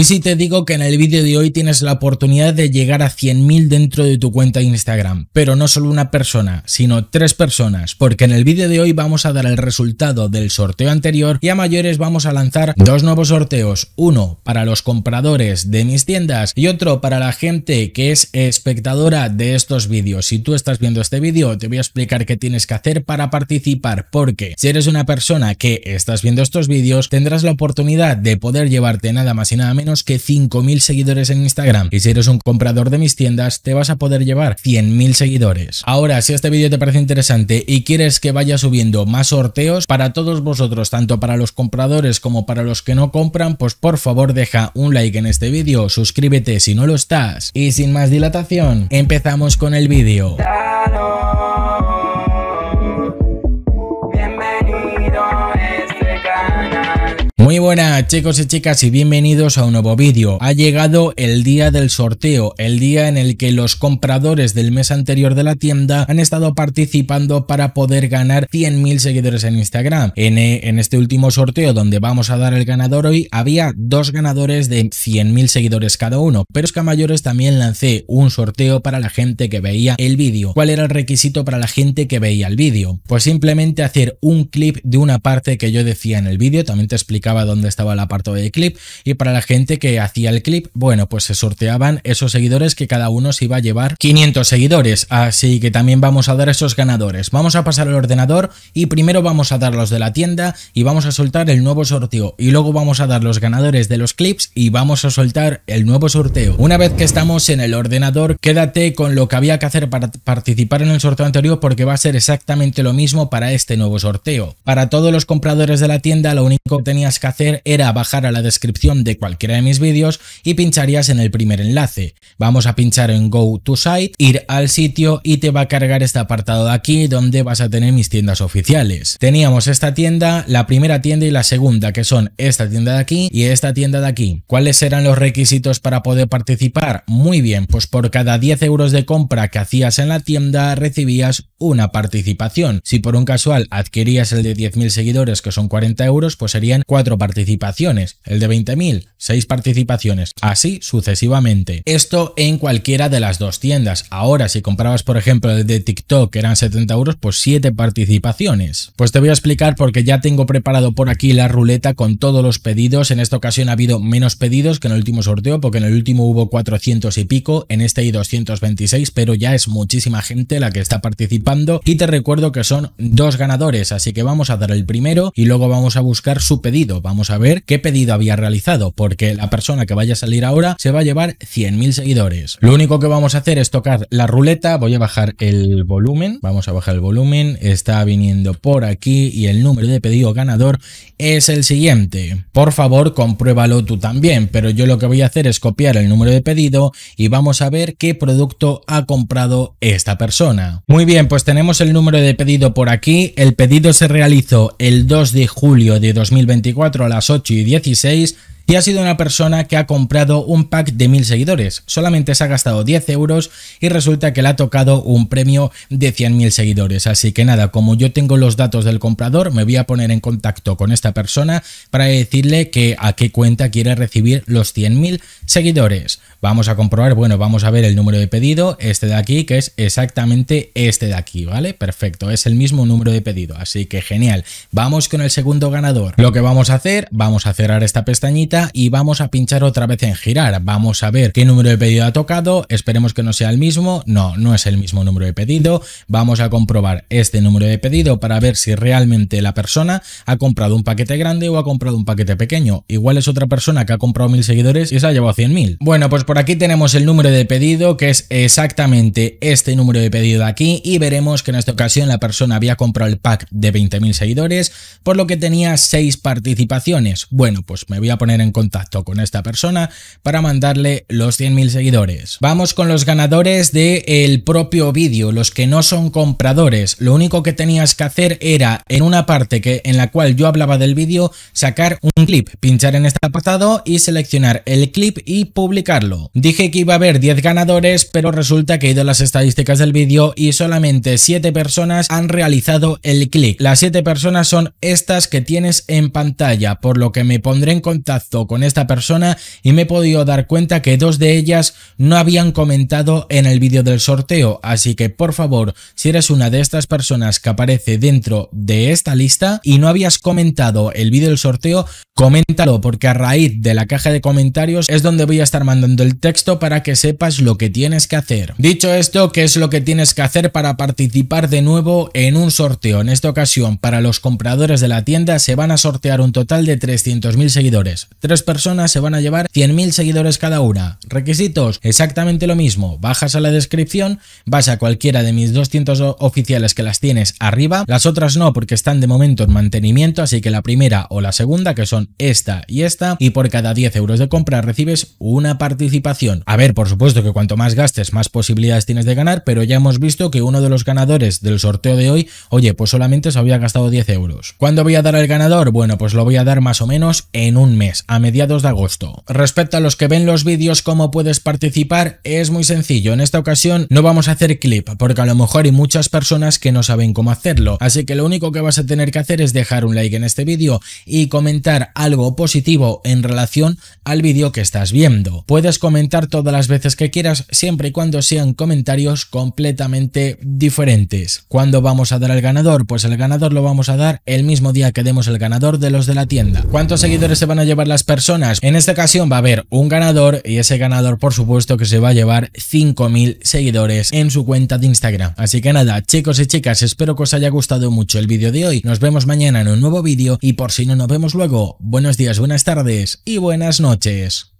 Y si te digo que en el vídeo de hoy tienes la oportunidad de llegar a 100.000 dentro de tu cuenta de Instagram, pero no solo una persona, sino tres personas, porque en el vídeo de hoy vamos a dar el resultado del sorteo anterior y a mayores vamos a lanzar dos nuevos sorteos, uno para los compradores de mis tiendas y otro para la gente que es espectadora de estos vídeos. Si tú estás viendo este vídeo, te voy a explicar qué tienes que hacer para participar, porque si eres una persona que estás viendo estos vídeos, tendrás la oportunidad de poder llevarte nada más y nada menos que que 5.000 seguidores en Instagram. Y si eres un comprador de mis tiendas, te vas a poder llevar 100.000 seguidores. Ahora, si este vídeo te parece interesante y quieres que vaya subiendo más sorteos para todos vosotros, tanto para los compradores como para los que no compran, pues por favor deja un like en este vídeo, suscríbete si no lo estás. Y sin más dilatación, empezamos con el vídeo. Muy buenas chicos y chicas y bienvenidos a un nuevo vídeo. Ha llegado el día del sorteo, el día en el que los compradores del mes anterior de la tienda han estado participando para poder ganar 100.000 seguidores en Instagram. Eh, en, este último sorteo donde vamos a dar el ganador hoy había dos ganadores de 100.000 seguidores cada uno, pero es también lancé un sorteo para la gente que veía el vídeo. ¿Cuál era el requisito para la gente que veía el vídeo? Pues simplemente hacer un clip de una parte que yo decía en el vídeo, también te explicaba donde dónde estaba el apartado de clip y para la gente que hacía el clip, bueno, pues se sorteaban esos seguidores que cada uno se iba a llevar 500 seguidores, así que también vamos a dar esos ganadores. Vamos a pasar al ordenador y primero vamos a dar los de la tienda y vamos a soltar el nuevo sorteo y luego vamos a dar los ganadores de los clips y vamos a soltar el nuevo sorteo. Una vez que estamos en el ordenador, quédate con lo que había que hacer para participar en el sorteo anterior porque va a ser exactamente lo mismo para este nuevo sorteo. Para todos los compradores de la tienda, lo único que tenías que hacer era bajar a la descripción de cualquiera de mis vídeos y pincharías en el primer enlace. Vamos a pinchar en Go to Site, ir al sitio y te va a cargar este apartado de aquí donde vas a tener mis tiendas oficiales. Teníamos esta tienda, la primera tienda y la segunda, que son esta tienda de aquí y esta tienda de aquí. ¿Cuáles eran los requisitos para poder participar? Muy bien, pues por cada 10 euros de compra que hacías en la tienda recibías una participación. Si por un casual adquirías el de 10.000 seguidores, que son 40 euros, pues serían 4 participaciones. El de 20.000, 6 participaciones. Así sucesivamente. Esto en cualquiera de las dos tiendas. Ahora, si comprabas, por ejemplo, el de TikTok, que eran 70 euros, pues 7 participaciones. Pues te voy a explicar porque ya tengo preparado por aquí la ruleta con todos los pedidos. En esta ocasión ha habido menos pedidos que en el último sorteo, porque en el último hubo 400 y pico, en este hay 226, pero ya es muchísima gente la que está participando y te recuerdo que son dos ganadores, así que vamos a dar el primero y luego vamos a buscar su pedido, vamos a ver qué pedido había realizado, porque la persona que vaya a salir ahora se va a llevar 100.000 seguidores. Lo único que vamos a hacer es tocar la ruleta, voy a bajar el volumen, vamos a bajar el volumen, está viniendo por aquí y el número de pedido ganador es el siguiente. Por favor, compruébalo tú también, pero yo lo que voy a hacer es copiar el número de pedido y vamos a ver qué producto ha comprado esta persona. Muy bien, pues pues tenemos el número de pedido por aquí. El pedido se realizó el 2 de julio de 2024 a las 8 y 16 y ha sido una persona que ha comprado un pack de mil seguidores. Solamente se ha gastado 10 euros y resulta que le ha tocado un premio de 100.000 seguidores. Así que nada, como yo tengo los datos del comprador, me voy a poner en contacto con esta persona para decirle que a qué cuenta quiere recibir los 100.000 seguidores. Vamos a comprobar, bueno, vamos a ver el número de pedido, este de aquí, que es exactamente este de aquí, ¿vale? Perfecto, es el mismo número de pedido, así que genial. Vamos con el segundo ganador. Lo que vamos a hacer, vamos a cerrar esta pestañita y vamos a pinchar otra vez en girar. Vamos a ver qué número de pedido ha tocado, esperemos que no sea el mismo, no, no es el mismo número de pedido. Vamos a comprobar este número de pedido para ver si realmente la persona ha comprado un paquete grande o ha comprado un paquete pequeño. Igual es otra persona que ha comprado mil seguidores y se ha llevado 100.000. Bueno, pues por aquí tenemos el número de pedido que es exactamente este número de pedido de aquí y veremos que en esta ocasión la persona había comprado el pack de 20.000 seguidores, por lo que tenía 6 participaciones. Bueno, pues me voy a poner en contacto con esta persona para mandarle los 100.000 seguidores. Vamos con los ganadores del el propio vídeo, los que no son compradores. Lo único que tenías que hacer era en una parte que, en la cual yo hablaba del vídeo, sacar un clip, pinchar en este apartado y seleccionar el clip y publicarlo. Dije que iba a haber 10 ganadores, pero resulta que he ido a las estadísticas del vídeo y solamente 7 personas han realizado el clic. Las 7 personas son estas que tienes en pantalla, por lo que me pondré en contacto con esta persona y me he podido dar cuenta que dos de ellas no habían comentado en el vídeo del sorteo, así que por favor, si eres una de estas personas que aparece dentro de esta lista y no habías comentado el vídeo del sorteo, coméntalo porque a raíz de la caja de comentarios es donde voy a estar mandando el texto para que sepas lo que tienes que hacer. Dicho esto, ¿qué es lo que tienes que hacer para participar de nuevo en un sorteo? En esta ocasión, para los compradores de la tienda se van a sortear un total de 300.000 seguidores. Tres personas se van a llevar 100.000 seguidores cada una. Requisitos, exactamente lo mismo. Bajas a la descripción, vas a cualquiera de mis 200 oficiales que las tienes arriba. Las otras no porque están de momento en mantenimiento, así que la primera o la segunda, que son esta y esta, y por cada 10 euros de compra recibes una participación. A ver, por supuesto que cuanto más gastes, más posibilidades tienes de ganar, pero ya hemos visto que uno de los ganadores del sorteo de hoy, oye, pues solamente se había gastado 10 euros. ¿Cuándo voy a dar al ganador? Bueno, pues lo voy a dar más o menos en un mes a mediados de agosto. Respecto a los que ven los vídeos cómo puedes participar, es muy sencillo. En esta ocasión no vamos a hacer clip, porque a lo mejor hay muchas personas que no saben cómo hacerlo. Así que lo único que vas a tener que hacer es dejar un like en este vídeo y comentar algo positivo en relación al vídeo que estás viendo. Puedes comentar todas las veces que quieras, siempre y cuando sean comentarios completamente diferentes. ¿Cuándo vamos a dar al ganador? Pues el ganador lo vamos a dar el mismo día que demos el ganador de los de la tienda. ¿Cuántos seguidores se van a llevar las personas. En esta ocasión va a haber un ganador y ese ganador por supuesto que se va a llevar 5.000 seguidores en su cuenta de Instagram. Así que nada, chicos y chicas, espero que os haya gustado mucho el vídeo de hoy. Nos vemos mañana en un nuevo vídeo y por si no nos vemos luego, buenos días, buenas tardes y buenas noches.